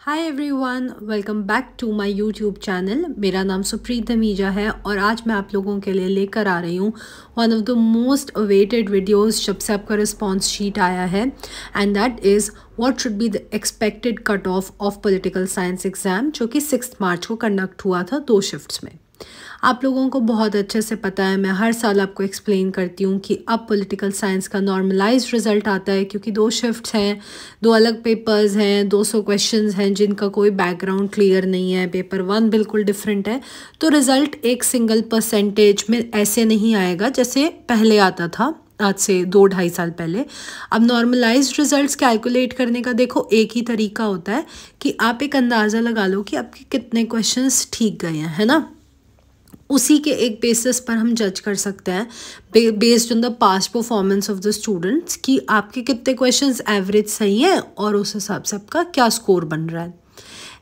hi everyone welcome back to my YouTube channel मेरा नाम सुप्रीत धमीजा है और आज मैं आप लोगों के लिए लेकर आ रही हूँ one of the most awaited videos जब से आपका रिस्पॉन्स शीट आया है and that is what should be the expected cut off of political science exam जो कि सिक्स मार्च को कंडक्ट हुआ था दो शिफ्ट में आप लोगों को बहुत अच्छे से पता है मैं हर साल आपको एक्सप्लेन करती हूँ कि अब पॉलिटिकल साइंस का नॉर्मलाइज रिज़ल्ट आता है क्योंकि दो शिफ्ट्स हैं दो अलग पेपर्स हैं दो सौ क्वेश्चन हैं जिनका कोई बैकग्राउंड क्लियर नहीं है पेपर वन बिल्कुल डिफरेंट है तो रिज़ल्ट एक सिंगल परसेंटेज में ऐसे नहीं आएगा जैसे पहले आता था आज से दो ढाई साल पहले अब नॉर्मलाइज रिजल्ट्स कैलकुलेट करने का देखो एक ही तरीका होता है कि आप एक अंदाज़ा लगा लो कि आपके कितने क्वेश्चंस ठीक गए हैं है ना उसी के एक बेसिस पर हम जज कर सकते हैं based on the past performance of the students कि आपके कितने क्वेश्चन एवरेज सही हैं और उस हिसाब से आपका क्या स्कोर बन रहा है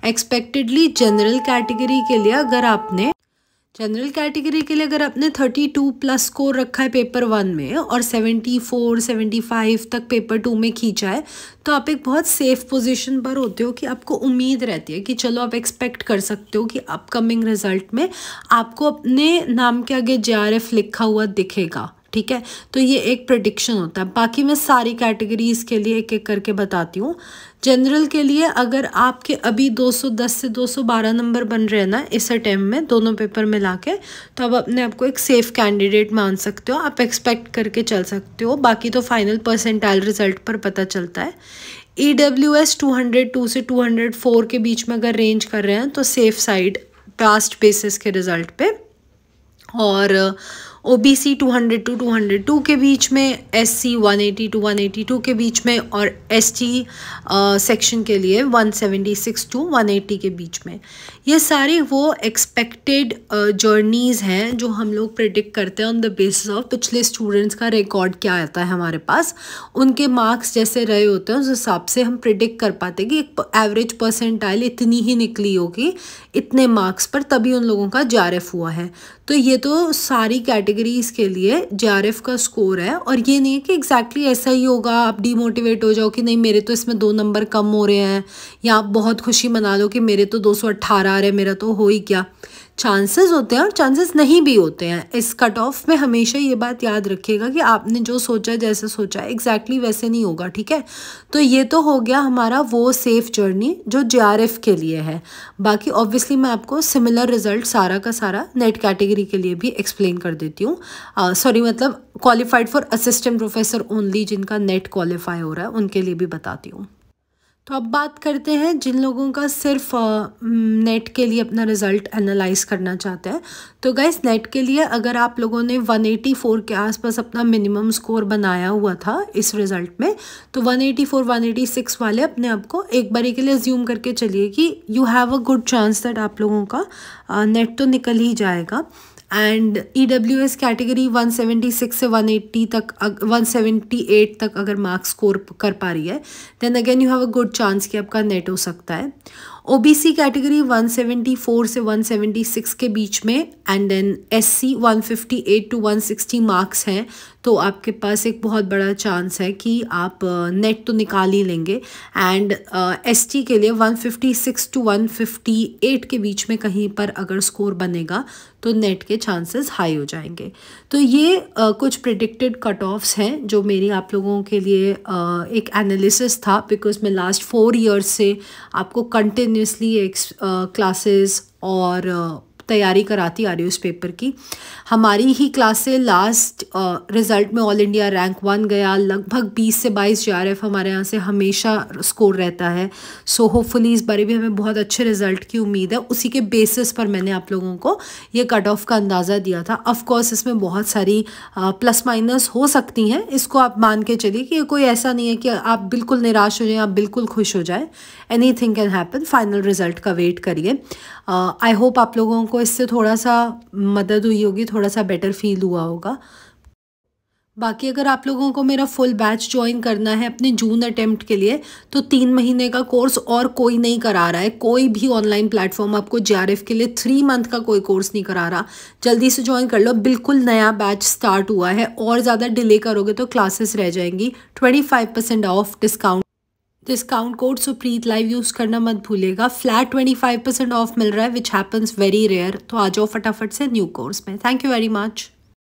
एक्सपेक्टेडली जनरल कैटेगरी के लिए अगर आपने जनरल कैटेगरी के लिए अगर आपने थर्टी टू प्लस स्कोर रखा है पेपर वन में और सेवेंटी फोर सेवेंटी फाइव तक पेपर टू में खींचा है तो आप एक बहुत सेफ पोजीशन पर होते हो कि आपको उम्मीद रहती है कि चलो आप एक्सपेक्ट कर सकते हो कि अपकमिंग रिजल्ट में आपको अपने नाम के आगे जे लिखा हुआ दिखेगा ठीक है तो ये एक प्रडिक्शन होता है बाकी मैं सारी कैटेगरीज के लिए एक एक करके बताती हूँ जनरल के लिए अगर आपके अभी 210 से 212 नंबर बन रहे हैं ना इस अटैम्प में दोनों पेपर मिला के तो आप अपने आपको एक सेफ़ कैंडिडेट मान सकते हो आप एक्सपेक्ट करके चल सकते हो बाकी तो फाइनल परसेंटाइल रिजल्ट पर पता चलता है E W S two hundred two से टू हंड्रेड फोर के बीच में अगर रेंज कर रहे हैं तो सेफ साइड पास्ट बेसिस के रिज़ल्ट पे और ओबीसी 200 टू 202 के बीच में एससी 180 टू 182 के बीच में और एसटी सेक्शन के लिए 176 टू 180 के बीच में ये सारे वो एक्सपेक्टेड जर्नीज़ हैं जो हम लोग प्रिडिक्ट करते हैं ऑन द बेसिस ऑफ पिछले स्टूडेंट्स का रिकॉर्ड क्या आता है हमारे पास उनके मार्क्स जैसे रहे होते हैं उस हिसाब से हम प्रिडिक्ट कर पाते कि एक एवरेज परसेंटाइल इतनी ही निकली होगी इतने मार्क्स पर तभी उन लोगों का जारफ हुआ है तो ये तो सारी कैटेगरी कैटेगरीज़ के लिए जे का स्कोर है और ये नहीं है कि एग्जैक्टली exactly ऐसा ही होगा आप डीमोटिवेट हो जाओ कि नहीं मेरे तो इसमें दो नंबर कम हो रहे हैं या आप बहुत खुशी मना लो कि मेरे तो 218 आ रहे हैं मेरा तो हो ही क्या चांसेस होते हैं और चांसेस नहीं भी होते हैं इस कट ऑफ में हमेशा ये बात याद रखिएगा कि आपने जो सोचा जैसे सोचा एग्जैक्टली exactly वैसे नहीं होगा ठीक है तो ये तो हो गया हमारा वो सेफ जर्नी जो जे के लिए है बाकी ऑब्वियसली मैं आपको सिमिलर रिजल्ट सारा का सारा नेट कैटेगरी के लिए भी एक्सप्लेन कर देती हूँ सॉरी मतलब qualified for assistant professor only जिनका नेट क्वालिफाई हो रहा है उनके लिए भी बताती हूँ तो अब बात करते हैं जिन लोगों का सिर्फ नेट के लिए अपना रिज़ल्ट एनालाइज करना चाहते हैं तो गैस नेट के लिए अगर आप लोगों ने 184 के आसपास अपना मिनिमम स्कोर बनाया हुआ था इस रिज़ल्ट में तो 184 186 वाले अपने आप को एक बारी के लिए ज्यूम करके चलिए कि you have a good chance that आप लोगों का नेट तो निकल ही जाएगा and E W S category one seventy six से वन एट्टी तक वन सेवेंटी एट तक अगर मार्क्स स्कोर कर पा रही है then again you have a good chance कि आपका नेट हो सकता है ओबीसी कैटेगरी 174 से 176 के बीच में and then SC 158 to 160 marks हैं तो आपके पास एक बहुत बड़ा चांस है कि आप नेट तो निकाल ही लेंगे एंड एसटी के लिए 156 टू 158 के बीच में कहीं पर अगर स्कोर बनेगा तो नेट के चांसेस हाई हो जाएंगे तो ये uh, कुछ प्रिडिक्टेड कट ऑफ्स हैं जो मेरी आप लोगों के लिए uh, एक एनालिसिस था बिकॉज मैं लास्ट फोर ईयर्स से आपको कंटिन्यू कंटिन्यूसली क्लासेस और तैयारी कराती आ रही हूँ उस पेपर की हमारी ही क्लास से लास्ट रिज़ल्ट में ऑल इंडिया रैंक वन गया लगभग बीस से बाईस जे आर एफ हमारे यहाँ से हमेशा स्कोर रहता है सो so, होपफुली इस बारे भी हमें बहुत अच्छे रिज़ल्ट की उम्मीद है उसी के बेसिस पर मैंने आप लोगों को ये कट ऑफ का अंदाज़ा दिया था अफकोर्स इसमें बहुत सारी प्लस माइनस हो सकती हैं इसको आप मान के चलिए कि कोई ऐसा नहीं है कि आप बिल्कुल निराश हो जाए आप बिल्कुल खुश हो जाए anything can happen final result का वेट करिए आई होप आप लोगों को आपको इससे थोड़ा सा मदद हुई होगी थोड़ा सा बेटर फील हुआ होगा बाकी अगर आप लोगों को मेरा फुल बैच ज्वाइन करना है अपने जून अटेम्प्ट के लिए तो तीन महीने का कोर्स और कोई नहीं करा रहा है कोई भी ऑनलाइन प्लेटफॉर्म आपको जे के लिए थ्री मंथ का कोई कोर्स नहीं करा रहा जल्दी से ज्वाइन कर लो बिल्कुल नया बैच स्टार्ट हुआ है और ज़्यादा डिले करोगे तो क्लासेस रह जाएंगी twenty five percent off discount discount code Supreet live use करना मत भूलेगा flat twenty five percent off मिल रहा है विच हैपन्स वेरी रेयर तो आ जाओ फटाफट से न्यू कोर्स में थैंक यू वेरी मच